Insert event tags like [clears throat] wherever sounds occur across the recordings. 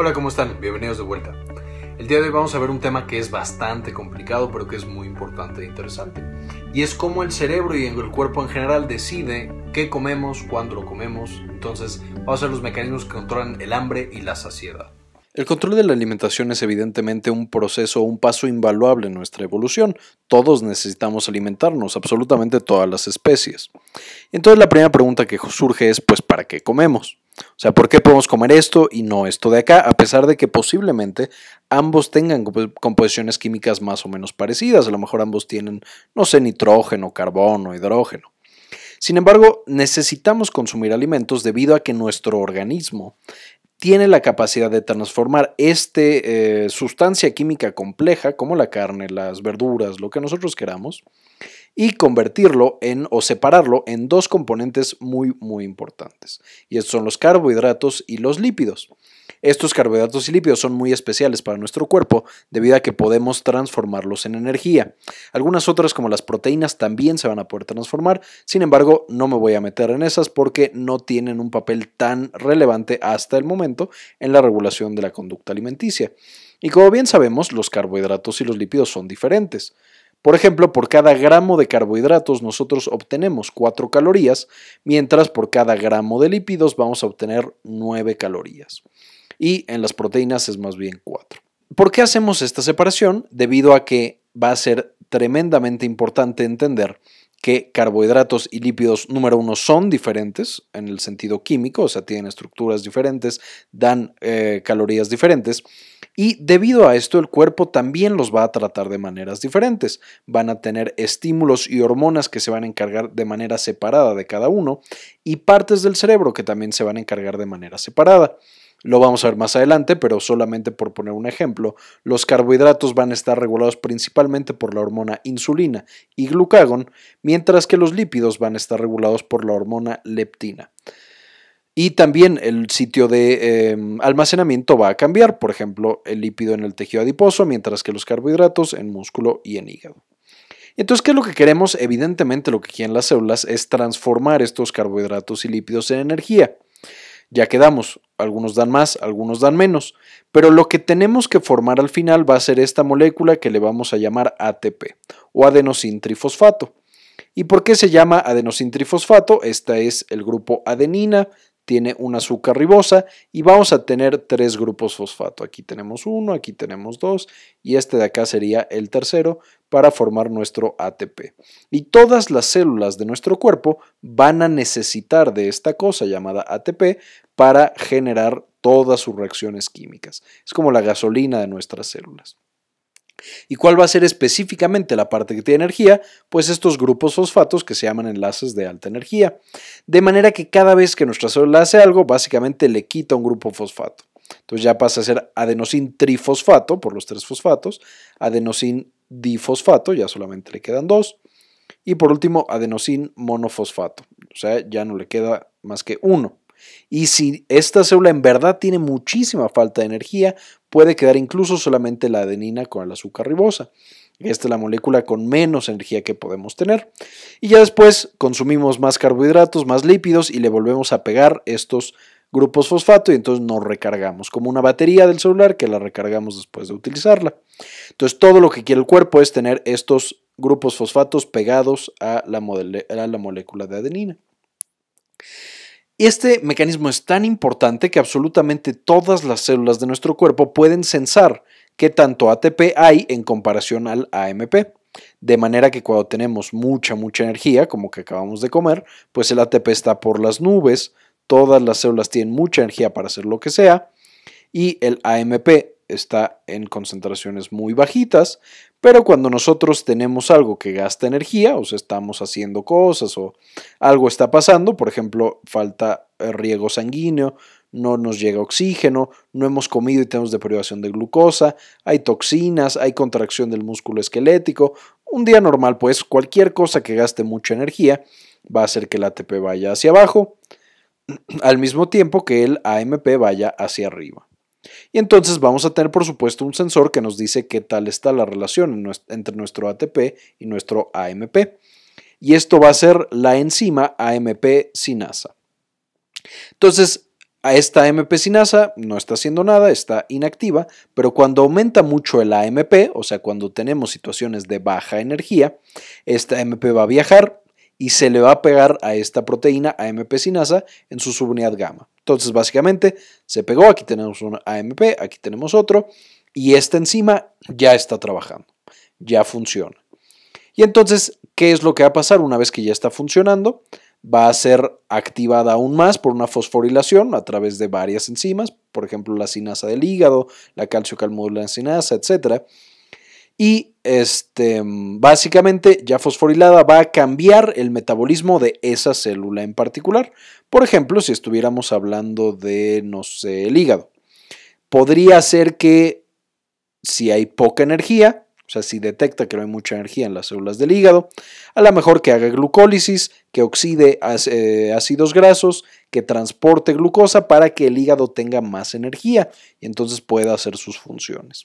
Hola, ¿cómo están? Bienvenidos de vuelta. El día de hoy vamos a ver un tema que es bastante complicado, pero que es muy importante e interesante. Y es cómo el cerebro y el cuerpo en general decide qué comemos, cuándo lo comemos. Entonces, vamos a ver los mecanismos que controlan el hambre y la saciedad. El control de la alimentación es evidentemente un proceso, un paso invaluable en nuestra evolución. Todos necesitamos alimentarnos, absolutamente todas las especies. Entonces la primera pregunta que surge es, pues, ¿para qué comemos? O sea, ¿por qué podemos comer esto y no esto de acá? A pesar de que posiblemente ambos tengan composiciones químicas más o menos parecidas. A lo mejor ambos tienen, no sé, nitrógeno, carbono, hidrógeno. Sin embargo, necesitamos consumir alimentos debido a que nuestro organismo tiene la capacidad de transformar esta eh, sustancia química compleja, como la carne, las verduras, lo que nosotros queramos, y convertirlo en o separarlo en dos componentes muy muy importantes. Y estos son los carbohidratos y los lípidos. Estos carbohidratos y lípidos son muy especiales para nuestro cuerpo debido a que podemos transformarlos en energía. Algunas otras como las proteínas también se van a poder transformar, sin embargo no me voy a meter en esas porque no tienen un papel tan relevante hasta el momento en la regulación de la conducta alimenticia. Y como bien sabemos, los carbohidratos y los lípidos son diferentes. Por ejemplo, por cada gramo de carbohidratos nosotros obtenemos 4 calorías, mientras por cada gramo de lípidos vamos a obtener 9 calorías. Y en las proteínas es más bien 4. ¿Por qué hacemos esta separación? Debido a que va a ser tremendamente importante entender que carbohidratos y lípidos número uno son diferentes en el sentido químico, o sea, tienen estructuras diferentes, dan eh, calorías diferentes. Y debido a esto, el cuerpo también los va a tratar de maneras diferentes. Van a tener estímulos y hormonas que se van a encargar de manera separada de cada uno y partes del cerebro que también se van a encargar de manera separada. Lo vamos a ver más adelante, pero solamente por poner un ejemplo, los carbohidratos van a estar regulados principalmente por la hormona insulina y glucagón, mientras que los lípidos van a estar regulados por la hormona leptina. Y también el sitio de em, almacenamiento va a cambiar, por ejemplo, el lípido en el tejido adiposo, mientras que los carbohidratos en músculo y en hígado. Entonces, ¿qué es lo que queremos? Evidentemente, lo que quieren las células es transformar estos carbohidratos y lípidos en energía. Ya quedamos, algunos dan más, algunos dan menos, pero lo que tenemos que formar al final va a ser esta molécula que le vamos a llamar ATP o adenosintrifosfato. ¿Y por qué se llama adenosintrifosfato? Esta es el grupo adenina, tiene un azúcar ribosa y vamos a tener tres grupos fosfato. Aquí tenemos uno, aquí tenemos dos y este de acá sería el tercero para formar nuestro ATP. Y todas las células de nuestro cuerpo van a necesitar de esta cosa llamada ATP para generar todas sus reacciones químicas. Es como la gasolina de nuestras células. ¿Y cuál va a ser específicamente la parte que tiene energía? Pues estos grupos fosfatos que se llaman enlaces de alta energía. De manera que cada vez que nuestra célula hace algo, básicamente le quita un grupo fosfato. Entonces ya pasa a ser adenosin trifosfato por los tres fosfatos, adenosin difosfato, ya solamente le quedan dos, y por último adenosin monofosfato, o sea, ya no le queda más que uno. Y si esta célula en verdad tiene muchísima falta de energía, puede quedar incluso solamente la adenina con el azúcar ribosa. Esta es la molécula con menos energía que podemos tener. Y ya después consumimos más carbohidratos, más lípidos y le volvemos a pegar estos grupos fosfato y entonces nos recargamos, como una batería del celular que la recargamos después de utilizarla. Entonces todo lo que quiere el cuerpo es tener estos grupos fosfatos pegados a la, a la molécula de adenina. Y este mecanismo es tan importante que absolutamente todas las células de nuestro cuerpo pueden sensar qué tanto ATP hay en comparación al AMP. De manera que cuando tenemos mucha, mucha energía, como que acabamos de comer, pues el ATP está por las nubes, todas las células tienen mucha energía para hacer lo que sea, y el AMP está en concentraciones muy bajitas, pero cuando nosotros tenemos algo que gasta energía, o sea, estamos haciendo cosas o algo está pasando, por ejemplo, falta eh, riego sanguíneo, no nos llega oxígeno, no hemos comido y tenemos deprivación de glucosa, hay toxinas, hay contracción del músculo esquelético, un día normal, pues cualquier cosa que gaste mucha energía va a hacer que el ATP vaya hacia abajo, [clears throat] al mismo tiempo que el AMP vaya hacia arriba. Y entonces vamos a tener, por supuesto, un sensor que nos dice qué tal está la relación entre nuestro ATP y nuestro AMP. Y esto va a ser la enzima AMP sinasa. Entonces, a esta AMP ASA no está haciendo nada, está inactiva, pero cuando aumenta mucho el AMP, o sea, cuando tenemos situaciones de baja energía, esta AMP va a viajar, y se le va a pegar a esta proteína AMP-sinasa en su subunidad gamma. Entonces, básicamente, se pegó, aquí tenemos un AMP, aquí tenemos otro, y esta enzima ya está trabajando, ya funciona. Y entonces, ¿qué es lo que va a pasar una vez que ya está funcionando? Va a ser activada aún más por una fosforilación a través de varias enzimas, por ejemplo, la sinasa del hígado, la calmodulina sinasa, etc. Y este, básicamente ya fosforilada va a cambiar el metabolismo de esa célula en particular. Por ejemplo, si estuviéramos hablando de, no sé, el hígado. Podría ser que si hay poca energía, o sea, si detecta que no hay mucha energía en las células del hígado, a lo mejor que haga glucólisis, que oxide eh, ácidos grasos, que transporte glucosa para que el hígado tenga más energía y entonces pueda hacer sus funciones.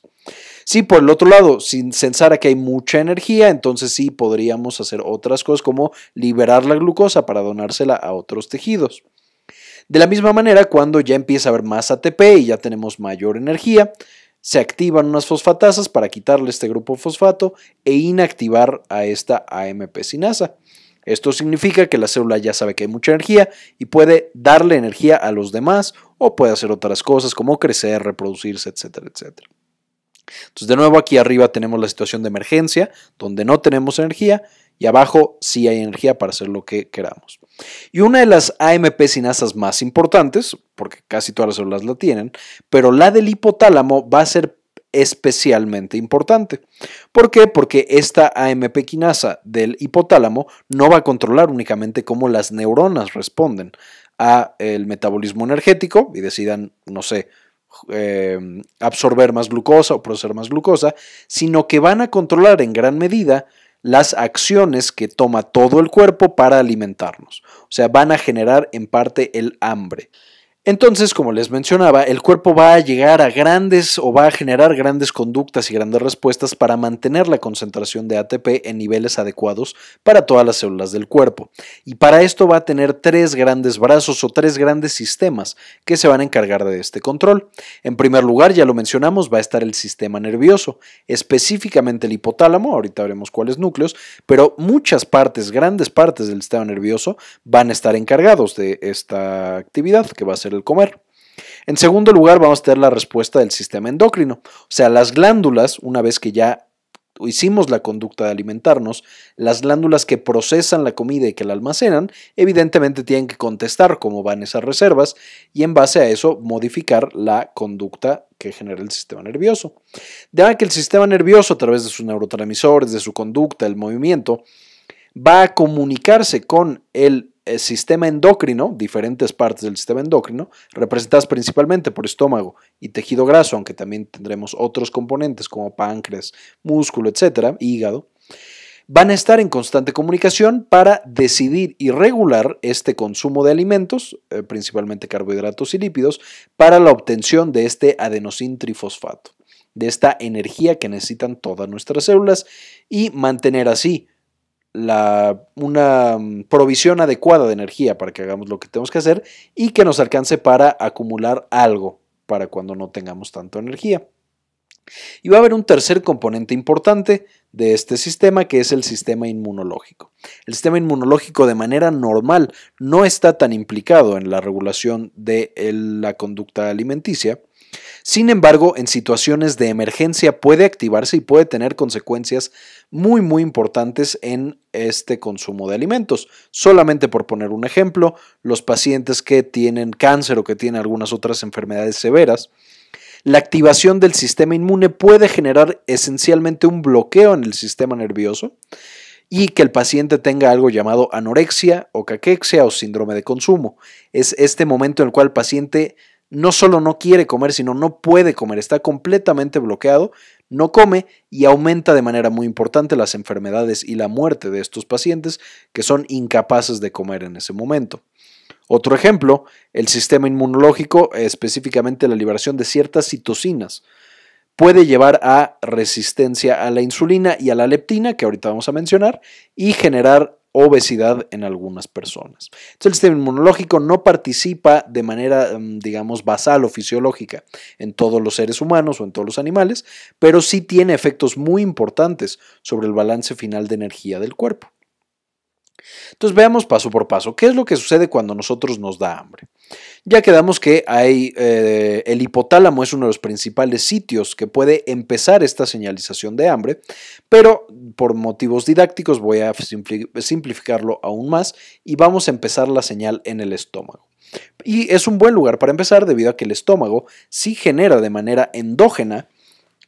Si sí, por el otro lado, sin sensara que hay mucha energía, entonces sí podríamos hacer otras cosas como liberar la glucosa para donársela a otros tejidos. De la misma manera, cuando ya empieza a haber más ATP y ya tenemos mayor energía, se activan unas fosfatasas para quitarle este grupo fosfato e inactivar a esta AMP sinasa. Esto significa que la célula ya sabe que hay mucha energía y puede darle energía a los demás o puede hacer otras cosas como crecer, reproducirse, etcétera, etcétera. Entonces, de nuevo, aquí arriba tenemos la situación de emergencia, donde no tenemos energía, y abajo sí hay energía para hacer lo que queramos. Y una de las AMP sinasas más importantes, porque casi todas las células la tienen, pero la del hipotálamo va a ser especialmente importante. ¿Por qué? Porque esta AMP quinasa del hipotálamo no va a controlar únicamente cómo las neuronas responden a el metabolismo energético y decidan, no sé, em, absorber más glucosa o procesar más glucosa, sino que van a controlar en gran medida las acciones que toma todo el cuerpo para alimentarnos. O sea, van a generar en parte el hambre. Entonces, como les mencionaba, el cuerpo va a llegar a grandes o va a generar grandes conductas y grandes respuestas para mantener la concentración de ATP en niveles adecuados para todas las células del cuerpo. Y para esto va a tener tres grandes brazos o tres grandes sistemas que se van a encargar de este control. En primer lugar, ya lo mencionamos, va a estar el sistema nervioso, específicamente el hipotálamo, ahorita veremos cuáles núcleos, pero muchas partes, grandes partes del sistema nervioso van a estar encargados de esta actividad que va a ser el comer. En segundo lugar, vamos a tener la respuesta del sistema endocrino. O sea, las glándulas, una vez que ya hicimos la conducta de alimentarnos, las glándulas que procesan la comida y que la almacenan, evidentemente tienen que contestar cómo van esas reservas y en base a eso modificar la conducta que genera el sistema nervioso. Ya que el sistema nervioso, a través de sus neurotransmisores, de su conducta, el movimiento, va a comunicarse con el el eh, sistema endocrino, diferentes partes del sistema endocrino, representadas principalmente por estómago y tejido graso, aunque también tendremos otros componentes como páncreas, músculo, etcétera, hígado, van a estar en constante comunicación para decidir y regular este consumo de alimentos, eh, principalmente carbohidratos y lípidos, para la obtención de este adenosín trifosfato, de esta energía que necesitan todas nuestras células y mantener así la, una mm, provisión adecuada de energía para que hagamos lo que tenemos que hacer y que nos alcance para acumular algo para cuando no tengamos tanta energía. Y va a haber un tercer componente importante de este sistema que es el sistema inmunológico. El sistema inmunológico de manera normal no está tan implicado en la regulación de la conducta alimenticia, sin embargo, en situaciones de emergencia puede activarse y puede tener consecuencias muy muy importantes en este consumo de alimentos. Solamente por poner un ejemplo, los pacientes que tienen cáncer o que tienen algunas otras enfermedades severas, la activación del sistema inmune puede generar esencialmente un bloqueo en el sistema nervioso y que el paciente tenga algo llamado anorexia o caquexia o síndrome de consumo. Es este momento en el cual el paciente no solo no quiere comer, sino no puede comer, está completamente bloqueado, no come y aumenta de manera muy importante las enfermedades y la muerte de estos pacientes que son incapaces de comer en ese momento. Otro ejemplo, el sistema inmunológico, específicamente la liberación de ciertas citocinas, puede llevar a resistencia a la insulina y a la leptina, que ahorita vamos a mencionar, y generar obesidad en algunas personas. Entonces, el sistema inmunológico no participa de manera, mm, digamos, basal o fisiológica en todos los seres humanos o en todos los animales, pero sí tiene efectos muy importantes sobre el balance final de energía del cuerpo. Entonces veamos paso por paso, ¿qué es lo que sucede cuando nosotros nos da hambre? Ya quedamos que hay, eh, el hipotálamo es uno de los principales sitios que puede empezar esta señalización de hambre, pero por motivos didácticos voy a simplificarlo aún más y vamos a empezar la señal en el estómago. Y es un buen lugar para empezar debido a que el estómago sí genera de manera endógena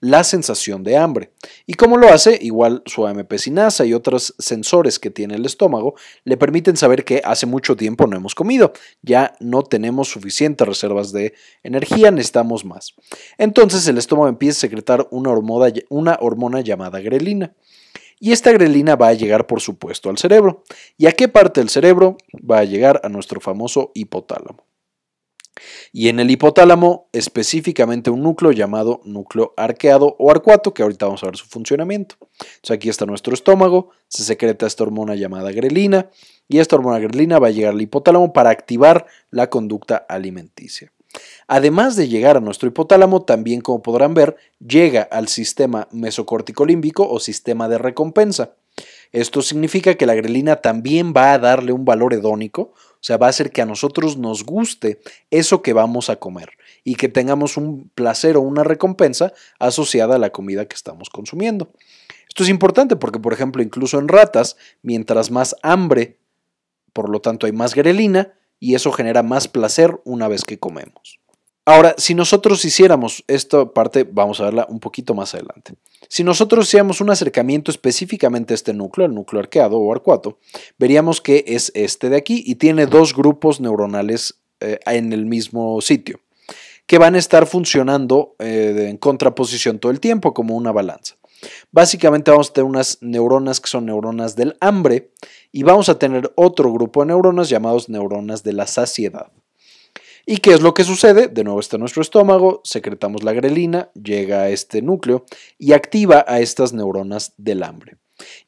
la sensación de hambre. ¿Y como lo hace? Igual su AMP sinasa y otros sensores que tiene el estómago le permiten saber que hace mucho tiempo no hemos comido, ya no tenemos suficientes reservas de energía, necesitamos más. Entonces el estómago empieza a secretar una hormona, una hormona llamada grelina. Y esta grelina va a llegar, por supuesto, al cerebro. ¿Y a qué parte del cerebro? Va a llegar a nuestro famoso hipotálamo. Y en el hipotálamo, específicamente un núcleo llamado núcleo arqueado o arcuato, que ahorita vamos a ver su funcionamiento. aquí está nuestro estómago, se secreta esta hormona llamada grelina y esta hormona grelina va a llegar al hipotálamo para activar la conducta alimenticia. Además de llegar a nuestro hipotálamo, también como podrán ver, llega al sistema mesocorticolímbico o sistema de recompensa. Esto significa que la grelina también va a darle un valor hedónico, o sea, va a hacer que a nosotros nos guste eso que vamos a comer y que tengamos un placer o una recompensa asociada a la comida que estamos consumiendo. Esto es importante porque, por ejemplo, incluso en ratas, mientras más hambre, por lo tanto hay más grelina y eso genera más placer una vez que comemos. Ahora, si nosotros hiciéramos esta parte, vamos a verla un poquito más adelante. Si nosotros hacíamos un acercamiento específicamente a este núcleo, el núcleo arqueado o arcuato, veríamos que es este de aquí y tiene dos grupos neuronales eh, en el mismo sitio, que van a estar funcionando eh, en contraposición todo el tiempo como una balanza. Básicamente vamos a tener unas neuronas que son neuronas del hambre y vamos a tener otro grupo de neuronas llamados neuronas de la saciedad. ¿Y qué es lo que sucede? De nuevo está nuestro estómago, secretamos la grelina, llega a este núcleo y activa a estas neuronas del hambre.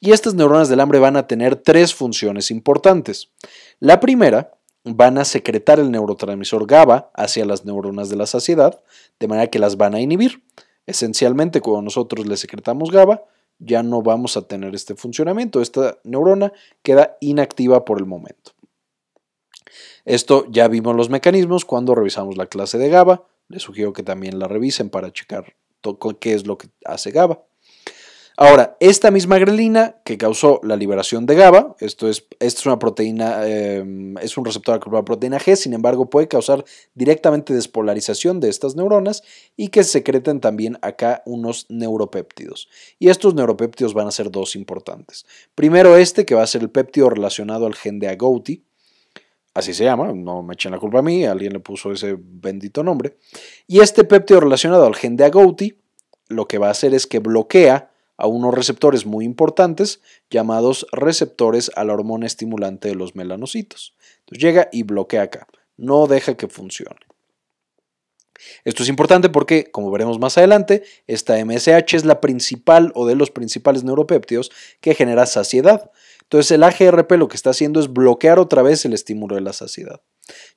Y estas neuronas del hambre van a tener tres funciones importantes. La primera, van a secretar el neurotransmisor GABA hacia las neuronas de la saciedad, de manera que las van a inhibir. Esencialmente, cuando nosotros le secretamos GABA, ya no vamos a tener este funcionamiento. Esta neurona queda inactiva por el momento. Esto ya vimos los mecanismos cuando revisamos la clase de GABA. Les sugiero que también la revisen para checar qué es lo que hace GABA. Ahora, esta misma grelina que causó la liberación de GABA, esto es, es una proteína, em, es un receptor de la proteína G, sin embargo, puede causar directamente despolarización de estas neuronas y que secreten también acá unos neuropéptidos. Y estos neuropéptidos van a ser dos importantes. Primero, este que va a ser el péptido relacionado al gen de Agouti, así se llama, no me echen la culpa a mí, alguien le puso ese bendito nombre. Y este péptido relacionado al gen de Agouti lo que va a hacer es que bloquea a unos receptores muy importantes llamados receptores a la hormona estimulante de los melanocitos. Entonces llega y bloquea acá, no deja que funcione. Esto es importante porque, como veremos más adelante, esta MSH es la principal o de los principales neuropéptidos que genera saciedad. Entonces el AGRP lo que está haciendo es bloquear otra vez el estímulo de la saciedad.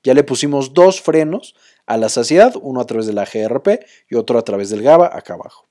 Ya le pusimos dos frenos a la saciedad, uno a través del AGRP y otro a través del GABA acá abajo.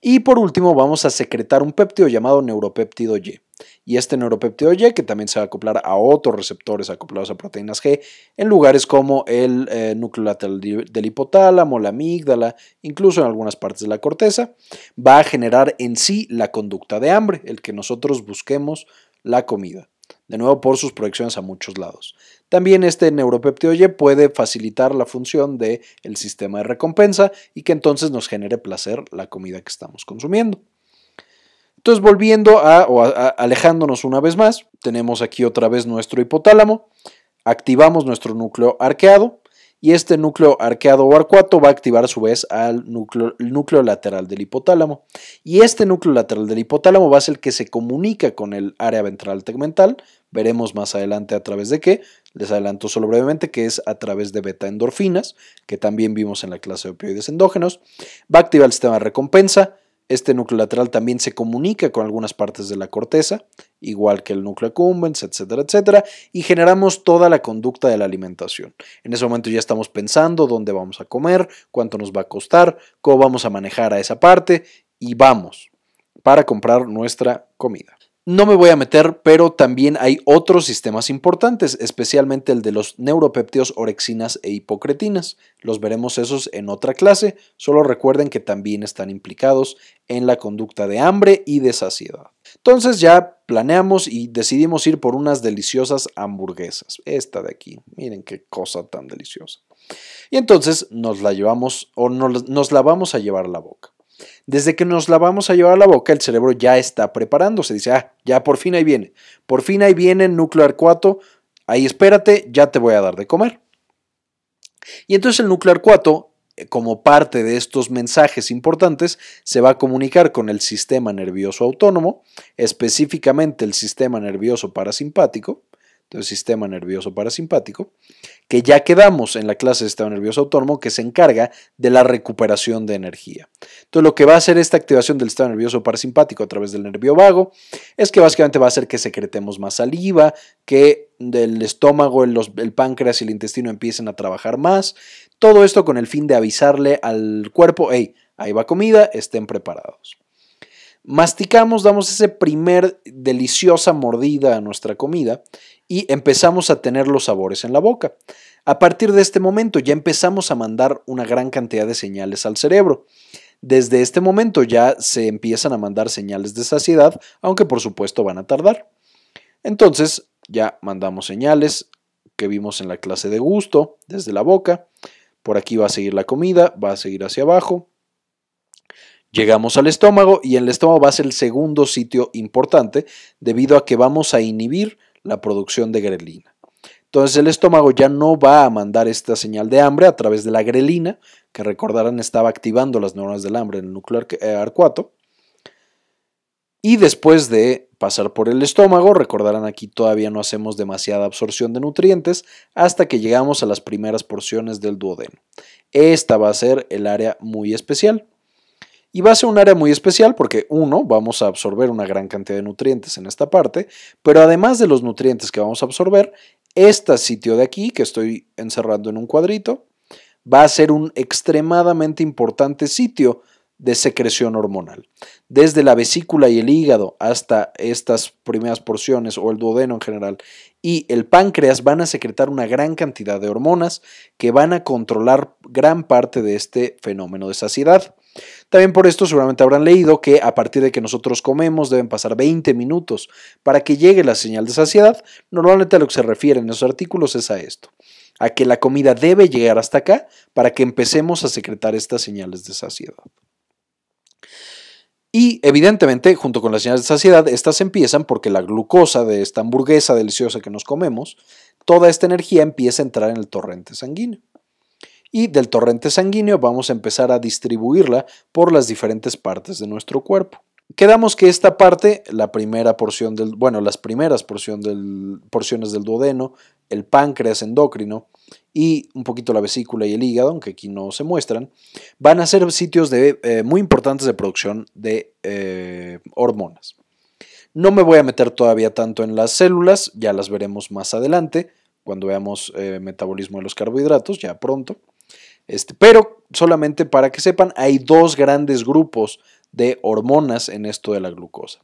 Y por último vamos a secretar un péptido llamado neuropéptido Y. Y este neuropéptido Y que también se va a acoplar a otros receptores acoplados a proteínas G en lugares como el eh, núcleo lateral del hipotálamo, la amígdala, incluso en algunas partes de la corteza, va a generar en sí la conducta de hambre, el que nosotros busquemos la comida, de nuevo por sus proyecciones a muchos lados. También este neuropeptidoide puede facilitar la función del el sistema de recompensa y que entonces nos genere placer la comida que estamos consumiendo. Entonces, volviendo a, o a, alejándonos una vez más, tenemos aquí otra vez nuestro hipotálamo, activamos nuestro núcleo arqueado, y este núcleo arqueado o arcuato va a activar a su vez al núcleo, el núcleo lateral del hipotálamo. Y este núcleo lateral del hipotálamo va a ser el que se comunica con el área ventral tegmental. Veremos más adelante a través de qué. Les adelanto solo brevemente que es a través de beta endorfinas, que también vimos en la clase de opioides endógenos. Va a activar el sistema de recompensa, este núcleo lateral también se comunica con algunas partes de la corteza, igual que el núcleo accumbens, etcétera, etcétera, y generamos toda la conducta de la alimentación. En ese momento ya estamos pensando dónde vamos a comer, cuánto nos va a costar, cómo vamos a manejar a esa parte y vamos para comprar nuestra comida. No me voy a meter, pero también hay otros sistemas importantes, especialmente el de los neuropéptidos orexinas e hipocretinas. Los veremos esos en otra clase, solo recuerden que también están implicados en la conducta de hambre y de saciedad. Entonces ya planeamos y decidimos ir por unas deliciosas hamburguesas. Esta de aquí, miren qué cosa tan deliciosa. Y entonces nos la llevamos o nos la vamos a llevar a la boca. Desde que nos la vamos a llevar a la boca, el cerebro ya está preparándose. Dice, ah, ya por fin ahí viene. Por fin ahí viene el núcleo 4. Ahí espérate, ya te voy a dar de comer. Y entonces el núcleo 4, eh, como parte de estos mensajes importantes, se va a comunicar con el sistema nervioso autónomo, específicamente el sistema nervioso parasimpático, del sistema nervioso parasimpático, que ya quedamos en la clase de sistema nervioso autónomo que se encarga de la recuperación de energía. Entonces, lo que va a hacer esta activación del sistema nervioso parasimpático a través del nervio vago es que básicamente va a hacer que secretemos más saliva, que del estómago, el, el páncreas y el intestino empiecen a trabajar más. Todo esto con el fin de avisarle al cuerpo, hey, ahí va comida, estén preparados. Masticamos, damos ese primer deliciosa mordida a nuestra comida y empezamos a tener los sabores en la boca. A partir de este momento ya empezamos a mandar una gran cantidad de señales al cerebro. Desde este momento ya se empiezan a mandar señales de saciedad, aunque por supuesto van a tardar. Entonces ya mandamos señales que vimos en la clase de gusto, desde la boca. Por aquí va a seguir la comida, va a seguir hacia abajo, Llegamos al estómago y el estómago va a ser el segundo sitio importante debido a que vamos a inhibir la producción de grelina. Entonces el estómago ya no va a mandar esta señal de hambre a través de la grelina, que recordarán estaba activando las neuronas del hambre en el núcleo eh, arcuato. Y después de pasar por el estómago, recordarán aquí todavía no hacemos demasiada absorción de nutrientes hasta que llegamos a las primeras porciones del duodeno. Esta va a ser el área muy especial. Y va a ser un área muy especial porque, uno, vamos a absorber una gran cantidad de nutrientes en esta parte, pero además de los nutrientes que vamos a absorber, este sitio de aquí, que estoy encerrando en un cuadrito, va a ser un extremadamente importante sitio de secreción hormonal. Desde la vesícula y el hígado hasta estas primeras porciones o el duodeno en general y el páncreas van a secretar una gran cantidad de hormonas que van a controlar gran parte de este fenómeno de saciedad. También por esto seguramente habrán leído que a partir de que nosotros comemos deben pasar 20 minutos para que llegue la señal de saciedad. Normalmente a lo que se refiere en los artículos es a esto, a que la comida debe llegar hasta acá para que empecemos a secretar estas señales de saciedad. Y evidentemente, junto con las señales de saciedad, estas empiezan porque la glucosa de esta hamburguesa deliciosa que nos comemos, toda esta energía empieza a entrar en el torrente sanguíneo y del torrente sanguíneo vamos a empezar a distribuirla por las diferentes partes de nuestro cuerpo. Quedamos que esta parte, la primera porción del, bueno, las primeras porción porciones del duodeno, el páncreas endocrino y un poquito la vesícula y el hígado, aunque aquí no se muestran, van a ser sitios eh, muy importantes de producción de eh, hormonas. No me voy a meter todavía tanto en las células, ya las veremos más adelante, cuando veamos el eh, metabolismo de los carbohidratos, ya pronto. Este, pero solamente para que sepan, hay dos grandes grupos de hormonas en esto de la glucosa.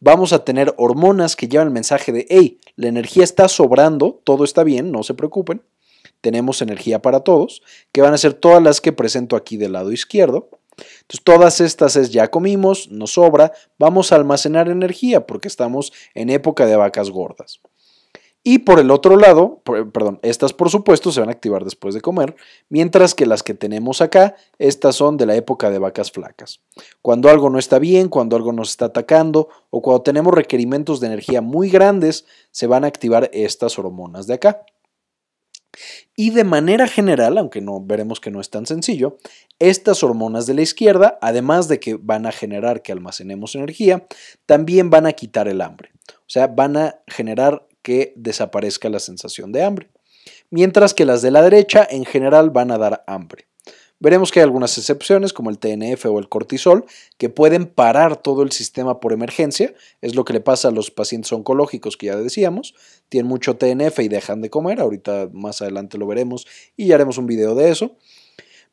Vamos a tener hormonas que llevan el mensaje de, hey, la energía está sobrando, todo está bien, no se preocupen, tenemos energía para todos, que van a ser todas las que presento aquí del lado izquierdo. Entonces, todas estas es ya comimos, nos sobra, vamos a almacenar energía porque estamos en época de vacas gordas. Y por el otro lado, perdón, estas por supuesto se van a activar después de comer, mientras que las que tenemos acá, estas son de la época de vacas flacas. Cuando algo no está bien, cuando algo nos está atacando o cuando tenemos requerimientos de energía muy grandes, se van a activar estas hormonas de acá. Y de manera general, aunque no veremos que no es tan sencillo, estas hormonas de la izquierda, además de que van a generar que almacenemos energía, también van a quitar el hambre. O sea, van a generar que desaparezca la sensación de hambre, mientras que las de la derecha en general van a dar hambre. Veremos que hay algunas excepciones como el TNF o el cortisol que pueden parar todo el sistema por emergencia, es lo que le pasa a los pacientes oncológicos que ya decíamos, tienen mucho TNF y dejan de comer, ahorita más adelante lo veremos y ya haremos un video de eso,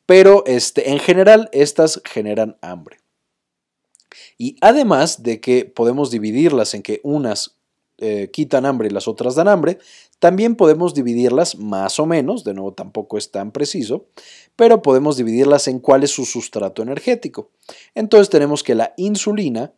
pero este, en general estas generan hambre. Y además de que podemos dividirlas en que unas eh, quitan hambre y las otras dan hambre. También podemos dividirlas más o menos, de nuevo tampoco es tan preciso, pero podemos dividirlas en cuál es su sustrato energético. Entonces tenemos que la insulina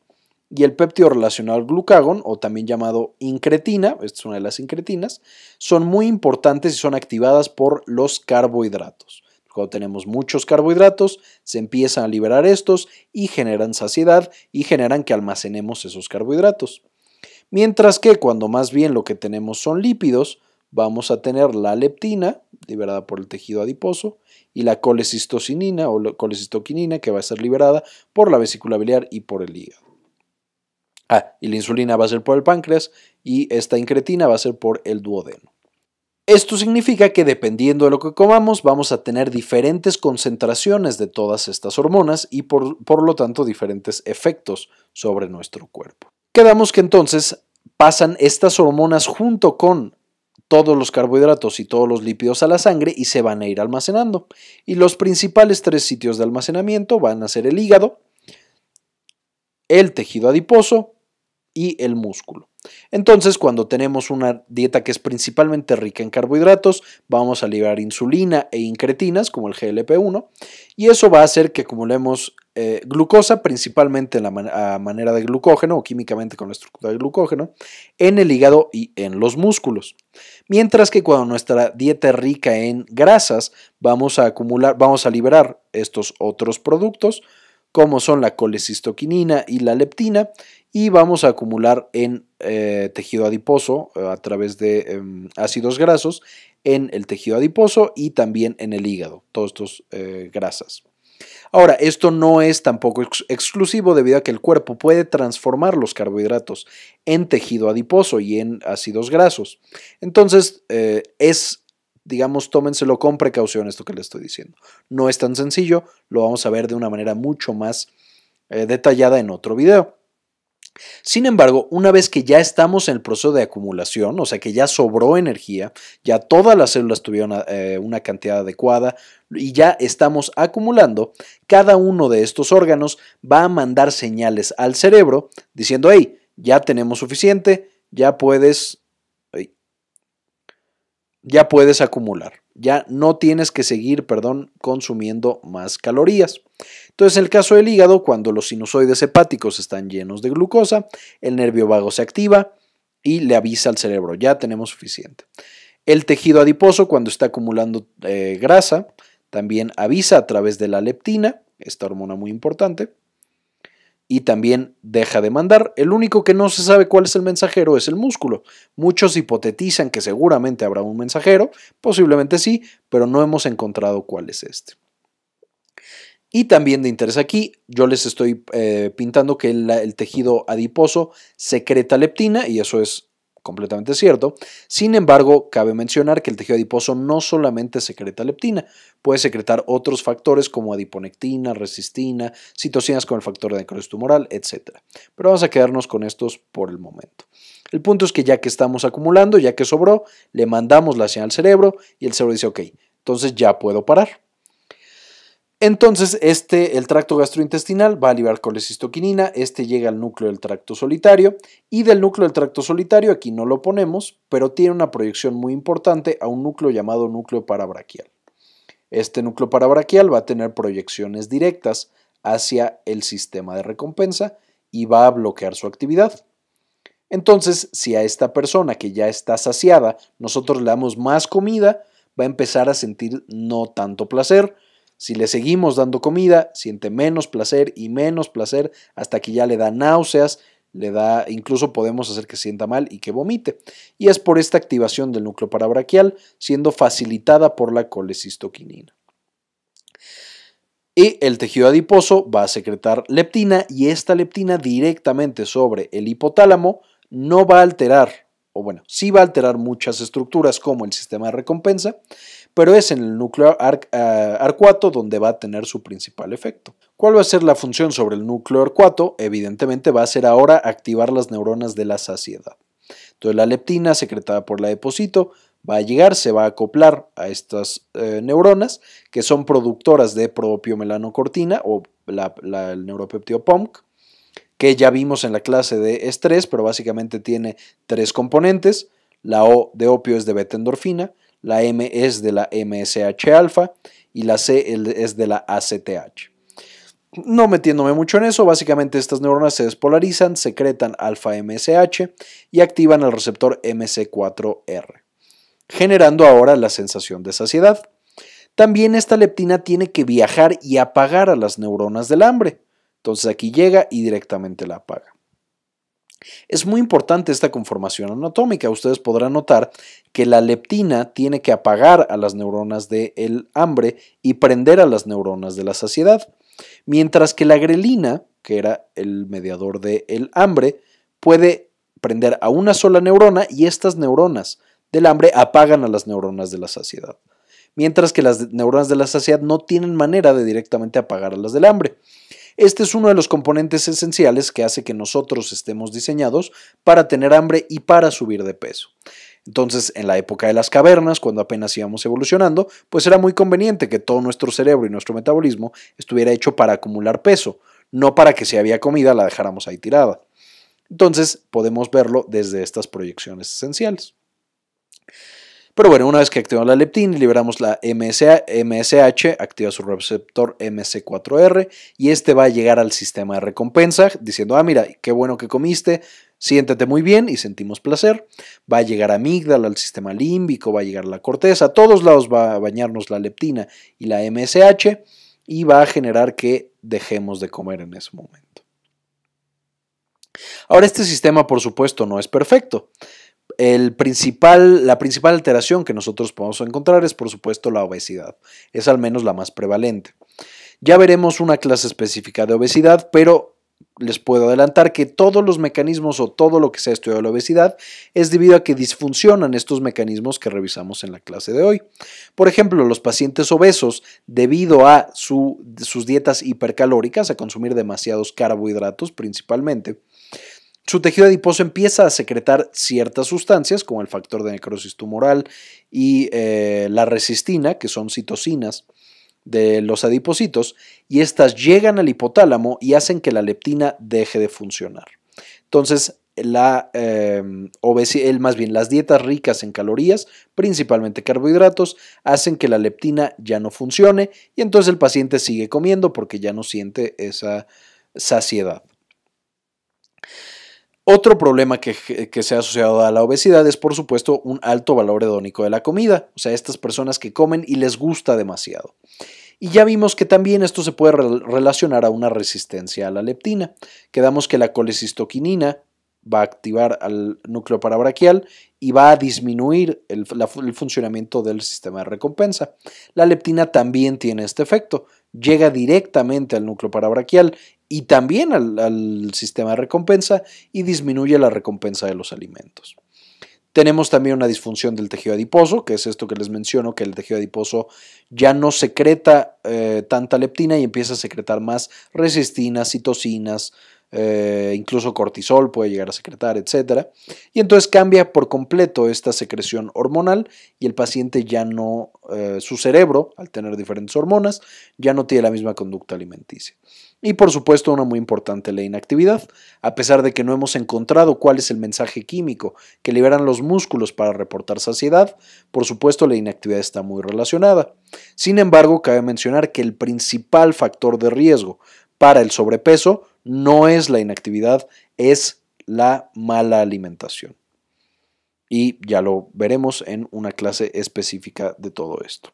y el péptido al glucagón, o también llamado incretina, esta es una de las incretinas, son muy importantes y son activadas por los carbohidratos. Cuando tenemos muchos carbohidratos, se empiezan a liberar estos y generan saciedad y generan que almacenemos esos carbohidratos. Mientras que cuando más bien lo que tenemos son lípidos, vamos a tener la leptina, liberada por el tejido adiposo, y la colecistocinina o la colecistoquinina, que va a ser liberada por la vesícula biliar y por el hígado. Ah, y la insulina va a ser por el páncreas y esta incretina va a ser por el duodeno. Esto significa que dependiendo de lo que comamos vamos a tener diferentes concentraciones de todas estas hormonas y por lo tanto diferentes efectos sobre nuestro cuerpo. Quedamos que entonces pasan estas hormonas junto con todos los carbohidratos y todos los lípidos a la sangre y se van a ir almacenando. Y los principales tres sitios de almacenamiento van a ser el hígado, el tejido adiposo y el músculo. Entonces, cuando tenemos una dieta que es principalmente rica en carbohidratos, vamos a liberar insulina e incretinas, como el GLP-1, y eso va a hacer que acumulemos eh, glucosa, principalmente la a manera de glucógeno o químicamente con la estructura de glucógeno, en el hígado y en los músculos. Mientras que cuando nuestra dieta es rica en grasas, vamos a acumular, vamos a liberar estos otros productos como son la colecistoquinina y la leptina, y vamos a acumular en eh, tejido adiposo eh, a través de em, ácidos grasos en el tejido adiposo y también en el hígado, todos estos eh, grasas. Ahora, esto no es tampoco exclusivo debido a que el cuerpo puede transformar los carbohidratos en tejido adiposo y en ácidos grasos. Entonces, es digamos, tómenselo con precaución esto que le estoy diciendo. No es tan sencillo, lo vamos a ver de una manera mucho más eh, detallada en otro video. Sin embargo, una vez que ya estamos en el proceso de acumulación, o sea que ya sobró energía, ya todas las células tuvieron una, eh, una cantidad adecuada y ya estamos acumulando, cada uno de estos órganos va a mandar señales al cerebro diciendo, hey, ya tenemos suficiente, ya puedes ya puedes acumular. Ya no tienes que seguir, perdón, consumiendo más calorías. Entonces, en el caso del hígado, cuando los sinusoides hepáticos están llenos de glucosa, el nervio vago se activa y le avisa al cerebro, ya tenemos suficiente. El tejido adiposo, cuando está acumulando eh, grasa, también avisa a través de la leptina, esta hormona muy importante y también deja de mandar. El único que no se sabe cuál es el mensajero es el músculo. Muchos hipotetizan que seguramente habrá un mensajero, posiblemente sí, pero no hemos encontrado cuál es este. Y también de interés aquí, yo les estoy eh, pintando que el, tejido adiposo secreta leptina y eso es completamente cierto. Sin embargo, cabe mencionar que el tejido adiposo no solamente secreta leptina, puede secretar otros factores como adiponectina, resistina, citocinas con el factor de necrosis tumoral, etc. Pero vamos a quedarnos con estos por el momento. El punto es que ya que estamos acumulando, ya que sobró, le mandamos la señal al cerebro y el cerebro dice, ok, entonces ya puedo parar. Entonces, este, el tracto gastrointestinal va a liberar colecistoquinina, este llega al núcleo del tracto solitario y del núcleo del tracto solitario, aquí no lo ponemos, pero tiene una proyección muy importante a un núcleo llamado núcleo parabraquial. Este núcleo parabraquial va a tener proyecciones directas hacia el sistema de recompensa y va a bloquear su actividad. Entonces, si a esta persona que ya está saciada, nosotros le damos más comida, va a empezar a sentir no tanto placer, si le seguimos dando comida, siente menos placer y menos placer hasta que ya le da náuseas, le da, incluso podemos hacer que sienta mal y que vomite. Y es por esta activación del núcleo parabraquial, siendo facilitada por la colecistoquinina. Y el tejido adiposo va a secretar leptina y esta leptina directamente sobre el hipotálamo no va a alterar, o bueno, sí va a alterar muchas estructuras como el sistema de recompensa, pero es en el núcleo eh, arcuato donde va a tener su principal efecto. ¿Cuál va a ser la función sobre el núcleo arcuato? Evidentemente va a ser ahora activar las neuronas de la saciedad. Entonces la leptina secretada por la depósito va a llegar, se va a acoplar a estas eh, neuronas que son productoras de propio melanocortina o el neuropeptido que ya vimos en la clase de estrés, pero básicamente tiene tres componentes. La O de opio es de beta-endorfina, la M es de la MSH alfa y la C es de la ACTH. No metiéndome mucho en eso, básicamente estas neuronas se despolarizan, secretan alfa MSH y activan el receptor MC4R, generando ahora la sensación de saciedad. También esta leptina tiene que viajar y apagar a las neuronas del hambre. Entonces aquí llega y directamente la apaga. Es muy importante esta conformación anatómica. Ustedes podrán notar que la leptina tiene que apagar a las neuronas del hambre y prender a las neuronas de la saciedad, mientras que la grelina, que era el mediador del hambre, puede prender a una sola neurona y estas neuronas del hambre apagan a las neuronas de la saciedad, mientras que las neuronas de la saciedad no tienen manera de directamente apagar a las del hambre. Este es uno de los componentes esenciales que hace que nosotros estemos diseñados para tener hambre y para subir de peso. Entonces, en la época de las cavernas, cuando apenas íbamos evolucionando, pues era muy conveniente que todo nuestro cerebro y nuestro metabolismo estuviera hecho para acumular peso, no para que si había comida la dejáramos ahí tirada. Entonces, podemos verlo desde estas proyecciones esenciales. Pero bueno, una vez que activamos la leptina y liberamos la MSH, activa su receptor MC4R y este va a llegar al sistema de recompensa diciendo, ah, mira, qué bueno que comiste, siéntete muy bien y sentimos placer. Va a llegar a amígdala, al sistema límbico, va a llegar a la corteza, a todos lados va a bañarnos la leptina y la MSH y va a generar que dejemos de comer en ese momento. Ahora, este sistema, por supuesto, no es perfecto principal, la principal alteración que nosotros podemos encontrar es, por supuesto, la obesidad. Es al menos la más prevalente. Ya veremos una clase específica de obesidad, pero les puedo adelantar que todos los mecanismos o todo lo que se ha estudiado de la obesidad es debido a que disfuncionan estos mecanismos que revisamos en la clase de hoy. Por ejemplo, los pacientes obesos, debido a su, sus dietas hipercalóricas, a consumir demasiados carbohidratos principalmente, su tejido adiposo empieza a secretar ciertas sustancias como el factor de necrosis tumoral y eh, la resistina, que son citocinas de los adipocitos, y estas llegan al hipotálamo y hacen que la leptina deje de funcionar. Entonces, la eh, más bien las dietas ricas en calorías, principalmente carbohidratos, hacen que la leptina ya no funcione y entonces el paciente sigue comiendo porque ya no siente esa saciedad. Otro problema que, se ha asociado a la obesidad es, por supuesto, un alto valor hedónico de la comida, o sea, estas personas que comen y les gusta demasiado. Y ya vimos que también esto se puede relacionar a una resistencia a la leptina. Quedamos que la colecistoquinina va a activar al núcleo parabraquial y va a disminuir el, el funcionamiento del sistema de recompensa. La leptina también tiene este efecto, llega directamente al núcleo parabraquial y también al, sistema de recompensa y disminuye la recompensa de los alimentos. Tenemos también una disfunción del tejido adiposo, que es esto que les menciono, que el tejido adiposo ya no secreta eh, tanta leptina y empieza a secretar más resistinas, citocinas, eh, incluso cortisol puede llegar a secretar, etc. Y entonces cambia por completo esta secreción hormonal y el paciente ya no, eh, su cerebro, al tener diferentes hormonas, ya no tiene la misma conducta alimenticia y por supuesto una muy importante, la inactividad. A pesar de que no hemos encontrado cuál es el mensaje químico que liberan los músculos para reportar saciedad, por supuesto la inactividad está muy relacionada. Sin embargo, cabe mencionar que el principal factor de riesgo para el sobrepeso no es la inactividad, es la mala alimentación. Y ya lo veremos en una clase específica de todo esto.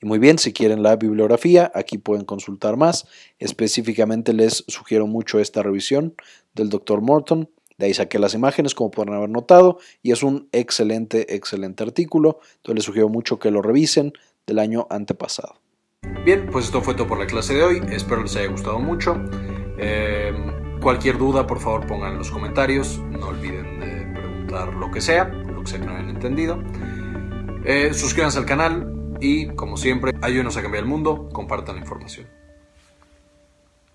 Y muy bien, si quieren la bibliografía, aquí pueden consultar más. Específicamente les sugiero mucho esta revisión del Dr. Morton. De ahí saqué las imágenes, como podrán haber notado, y es un excelente, excelente artículo. Entonces les sugiero mucho que lo revisen del año antepasado. Bien, pues esto fue todo por la clase de hoy. Espero les haya gustado mucho. Em, cualquier duda, por favor, pongan en los comentarios. No olviden de preguntar lo que sea, lo que se no hayan entendido. Eh, suscríbanse al canal, y como siempre, ayúdenos a cambiar el mundo, compartan la información.